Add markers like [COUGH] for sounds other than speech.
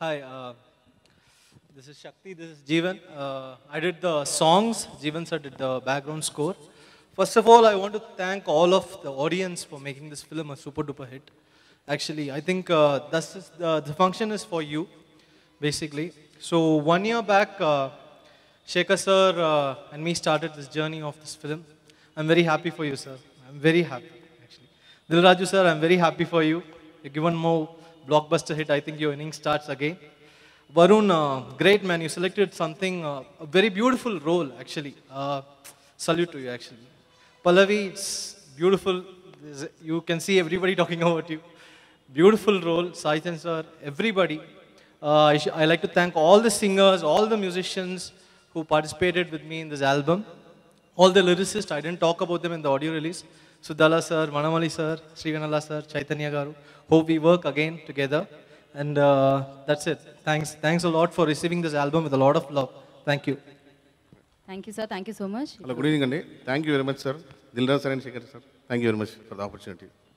Hi, uh, this is Shakti, this is Jeevan. Uh, I did the songs, Jeevan sir did the background score. First of all, I want to thank all of the audience for making this film a super duper hit. Actually, I think uh, this is the, the, function is for you, basically. So one year back, uh, Shekhar sir uh, and me started this journey of this film. I'm very happy for you, sir. I'm very happy, actually. Dilraju sir, I'm very happy for you. You're given more blockbuster hit, I think your inning starts again. Varun, uh, great man, you selected something, uh, a very beautiful role actually. Uh, salute to you actually. Pallavi, it's beautiful. You can see everybody [LAUGHS] talking about you. Beautiful role, Saitan sir, everybody. Uh, I like to thank all the singers, all the musicians who participated with me in this album. All the lyricists, I didn't talk about them in the audio release. Sudala sir, Manamali sir, Srivanala sir, Chaitanya garu. Hope we work again together. And uh, that's it. Thanks. Thanks a lot for receiving this album with a lot of love. Thank you. Thank you, sir. Thank you so much. Hello, good evening, Andy. Thank you very much, sir. dilra sir and Shekhar sir. Thank you very much for the opportunity.